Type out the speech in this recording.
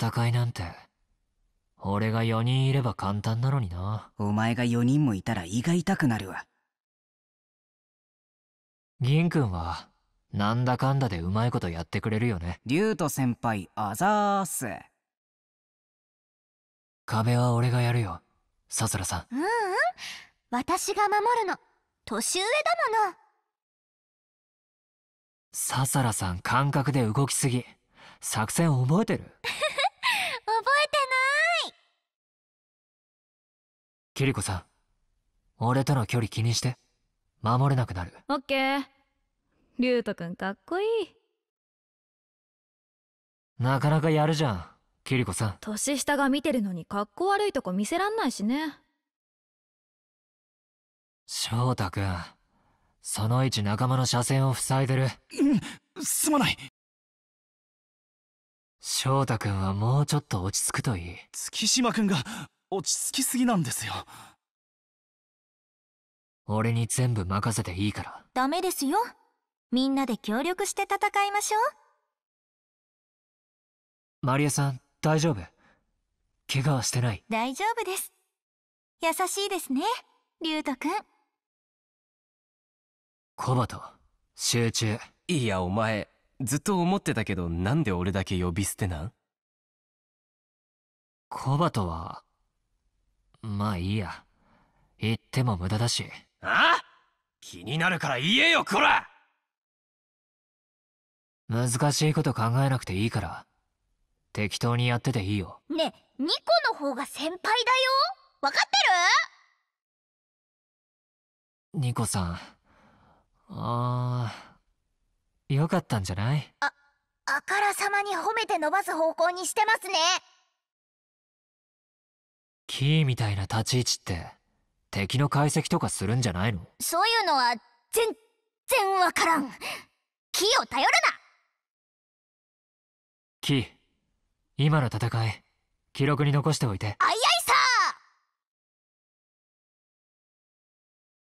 戦いなんて俺が4人いれば簡単なのになお前が4人もいたら胃が痛くなるわ銀君はなんだかんだでうまいことやってくれるよね竜斗先輩あざーす壁は俺がやるよさすらさんうんうん私が守るの年上だものささらさん感覚で動きすぎ作戦覚えてる キリコさん俺との距離気にして守れなくなるオッケーリュウト君かっこいいなかなかやるじゃんキリコさん年下が見てるのにかっこ悪いとこ見せらんないしね翔太君その位置仲間の車線を塞いでる、うん、すまない翔太君はもうちょっと落ち着くといい月島君が落ち着きすぎなんですよ俺に全部任せていいからダメですよみんなで協力して戦いましょうマリアさん大丈夫怪我はしてない大丈夫です優しいですねリュウト君コバト集中いやお前ずっと思ってたけどなんで俺だけ呼び捨てなんコバトはまあいいや言っても無駄だしああ気になるから言えよこら難しいこと考えなくていいから適当にやってていいよねえニコの方が先輩だよ分かってるニコさんあーよかったんじゃないああからさまに褒めて伸ばす方向にしてますねキーみたいな立ち位置って敵の解析とかするんじゃないのそういうのは全然わからんキーを頼るなキー今の戦い記録に残しておいてあいや